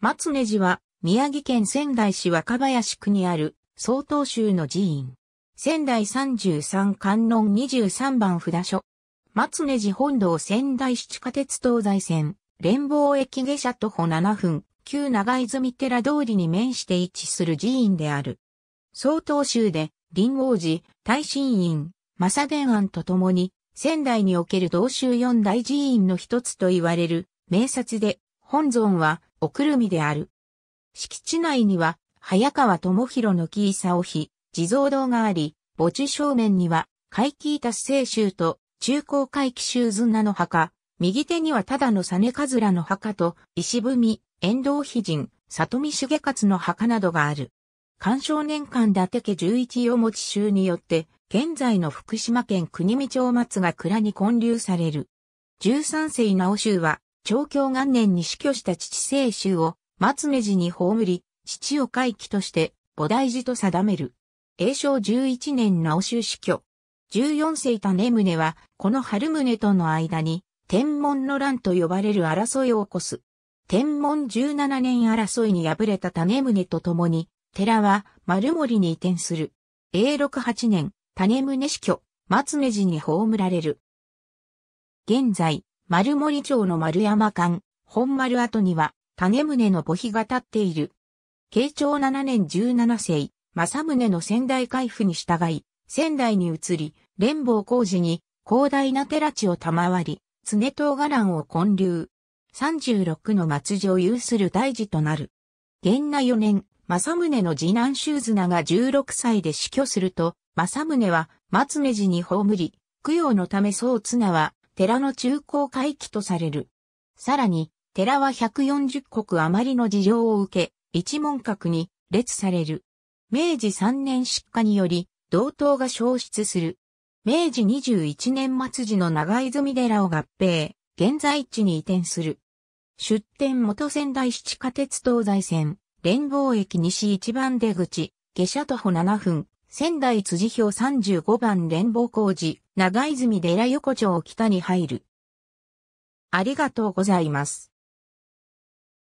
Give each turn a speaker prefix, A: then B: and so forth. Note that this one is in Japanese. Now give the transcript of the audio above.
A: 松根寺は、宮城県仙台市若林区にある、曹洞宗の寺院。仙台33観音23番札所。松根寺本堂仙台市地下鉄東西線、連邦駅下車徒歩7分、旧長泉寺通りに面して位置する寺院である。曹洞宗で、林王寺、大神院、正伝庵とともに、仙台における道州四大寺院の一つと言われる、名刹で、本尊は、おくるみである。敷地内には、早川智弘の木佐碑、地蔵堂があり、墓地正面には、怪奇達聖州と中高海奇州図名の墓、右手にはただの実ズラの墓と、石踏み、遠藤秘人、里見重勝の墓などがある。干賞年間伊達家十一夜持ち州によって、現在の福島県国見町松が蔵に建立される。十三世直州は、長教元年に死去した父清州を松根寺に葬り、父を回帰として菩提寺と定める。永正11年直州死去。14世種宗は、この春宗との間に、天文の乱と呼ばれる争いを起こす。天文17年争いに敗れた種宗と共に、寺は丸森に移転する。永禄8年、種宗死去、松根寺に葬られる。現在、丸森町の丸山館、本丸跡には、種宗の墓碑が立っている。慶長7年17世、正宗の仙台開府に従い、仙台に移り、連邦工事に広大な寺地を賜り、常東伽藍を建立。36の末女を有する大事となる。元那4年、正宗の次男修綱が16歳で死去すると、正宗は松目寺に葬り、供養のため宗綱は寺の中高回帰とされる。さらに、寺は140国余りの事情を受け、一門閣に列される。明治3年出荷により、同等が消失する。明治21年末時の長泉寺を合併、現在地に移転する。出店元仙台七家下鉄東西線、連合駅西一番出口、下車徒歩7分、仙台辻表35番連合工事、長泉寺横丁北に入る。ありがとうございます。